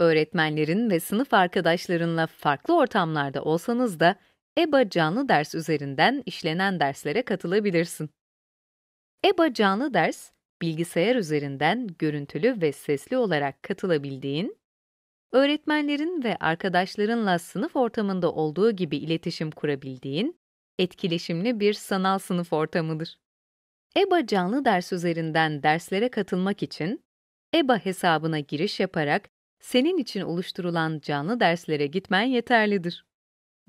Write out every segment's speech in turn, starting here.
Öğretmenlerin ve sınıf arkadaşlarınla farklı ortamlarda olsanız da EBA canlı ders üzerinden işlenen derslere katılabilirsin. EBA canlı ders, bilgisayar üzerinden görüntülü ve sesli olarak katılabildiğin, öğretmenlerin ve arkadaşlarınla sınıf ortamında olduğu gibi iletişim kurabildiğin, etkileşimli bir sanal sınıf ortamıdır. EBA canlı ders üzerinden derslere katılmak için EBA hesabına giriş yaparak senin için oluşturulan canlı derslere gitmen yeterlidir.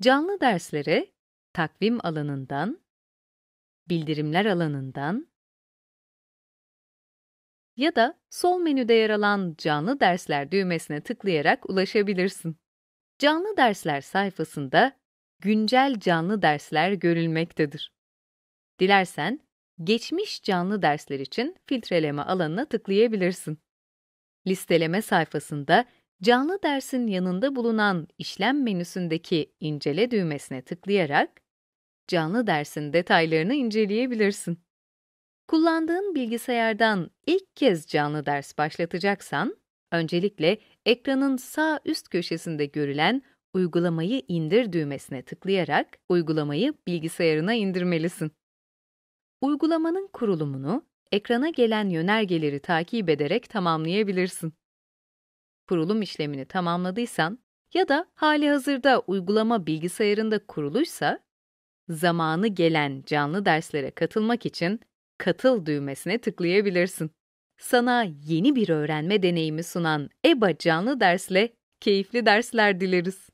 Canlı derslere takvim alanından, bildirimler alanından ya da sol menüde yer alan canlı dersler düğmesine tıklayarak ulaşabilirsin. Canlı dersler sayfasında güncel canlı dersler görülmektedir. Dilersen geçmiş canlı dersler için filtreleme alanına tıklayabilirsin listeleme sayfasında canlı dersin yanında bulunan işlem menüsündeki incele düğmesine tıklayarak canlı dersin detaylarını inceleyebilirsin. Kullandığın bilgisayardan ilk kez canlı ders başlatacaksan, öncelikle ekranın sağ üst köşesinde görülen uygulamayı indir düğmesine tıklayarak uygulamayı bilgisayarına indirmelisin. Uygulamanın kurulumunu ekrana gelen yönergeleri takip ederek tamamlayabilirsin. Kurulum işlemini tamamladıysan ya da hali hazırda uygulama bilgisayarında kuruluysa, zamanı gelen canlı derslere katılmak için katıl düğmesine tıklayabilirsin. Sana yeni bir öğrenme deneyimi sunan EBA canlı dersle keyifli dersler dileriz.